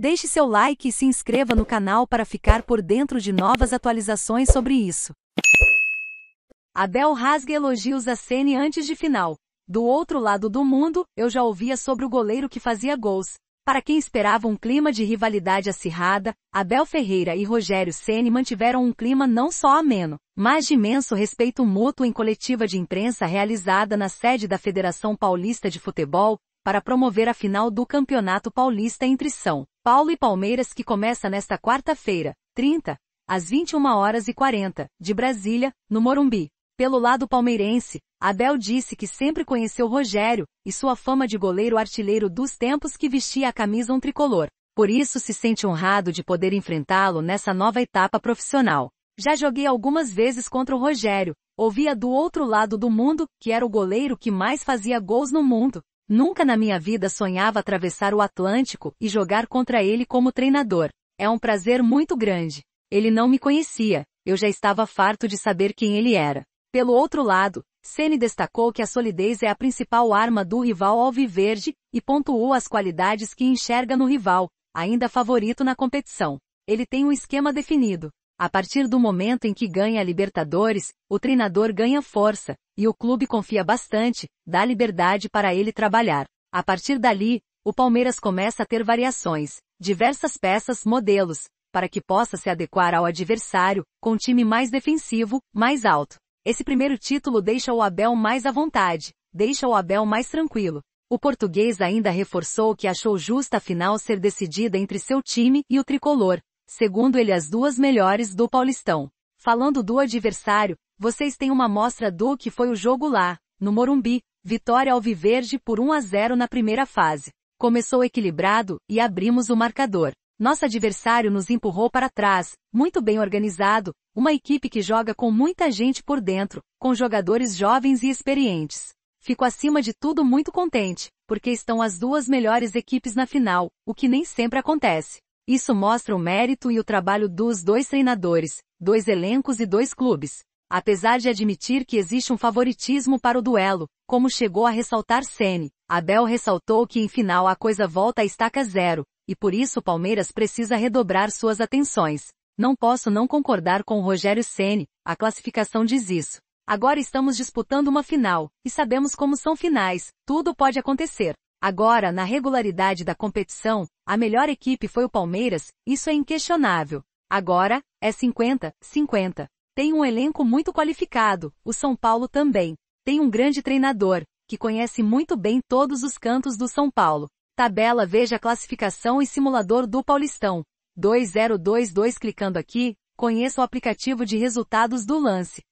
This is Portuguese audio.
Deixe seu like e se inscreva no canal para ficar por dentro de novas atualizações sobre isso. Abel rasga elogios a Ceni antes de final. Do outro lado do mundo, eu já ouvia sobre o goleiro que fazia gols. Para quem esperava um clima de rivalidade acirrada, Abel Ferreira e Rogério Ceni mantiveram um clima não só ameno, mas de imenso respeito mútuo em coletiva de imprensa realizada na sede da Federação Paulista de Futebol, para promover a final do Campeonato Paulista entre São Paulo e Palmeiras que começa nesta quarta-feira, 30, às 21 horas e 40, de Brasília, no Morumbi. Pelo lado palmeirense, Abel disse que sempre conheceu Rogério e sua fama de goleiro artilheiro dos tempos que vestia a camisa um tricolor. Por isso se sente honrado de poder enfrentá-lo nessa nova etapa profissional. Já joguei algumas vezes contra o Rogério, ouvia do outro lado do mundo que era o goleiro que mais fazia gols no mundo, Nunca na minha vida sonhava atravessar o Atlântico e jogar contra ele como treinador. É um prazer muito grande. Ele não me conhecia, eu já estava farto de saber quem ele era. Pelo outro lado, Ceni destacou que a solidez é a principal arma do rival alviverde e pontuou as qualidades que enxerga no rival, ainda favorito na competição. Ele tem um esquema definido. A partir do momento em que ganha a Libertadores, o treinador ganha força, e o clube confia bastante, dá liberdade para ele trabalhar. A partir dali, o Palmeiras começa a ter variações, diversas peças, modelos, para que possa se adequar ao adversário, com time mais defensivo, mais alto. Esse primeiro título deixa o Abel mais à vontade, deixa o Abel mais tranquilo. O português ainda reforçou que achou justa a final ser decidida entre seu time e o tricolor, segundo ele as duas melhores do Paulistão. Falando do adversário, vocês têm uma mostra do que foi o jogo lá, no Morumbi, vitória ao Viverde por 1 a 0 na primeira fase. Começou equilibrado e abrimos o marcador. Nosso adversário nos empurrou para trás, muito bem organizado, uma equipe que joga com muita gente por dentro, com jogadores jovens e experientes. Fico acima de tudo muito contente, porque estão as duas melhores equipes na final, o que nem sempre acontece. Isso mostra o mérito e o trabalho dos dois treinadores, dois elencos e dois clubes. Apesar de admitir que existe um favoritismo para o duelo, como chegou a ressaltar Sene, Abel ressaltou que em final a coisa volta à estaca zero, e por isso o Palmeiras precisa redobrar suas atenções. Não posso não concordar com Rogério Ceni, a classificação diz isso. Agora estamos disputando uma final, e sabemos como são finais, tudo pode acontecer. Agora, na regularidade da competição, a melhor equipe foi o Palmeiras, isso é inquestionável. Agora, é 50-50. Tem um elenco muito qualificado, o São Paulo também. Tem um grande treinador, que conhece muito bem todos os cantos do São Paulo. Tabela veja a classificação e simulador do Paulistão. 2022 clicando aqui, conheça o aplicativo de resultados do lance.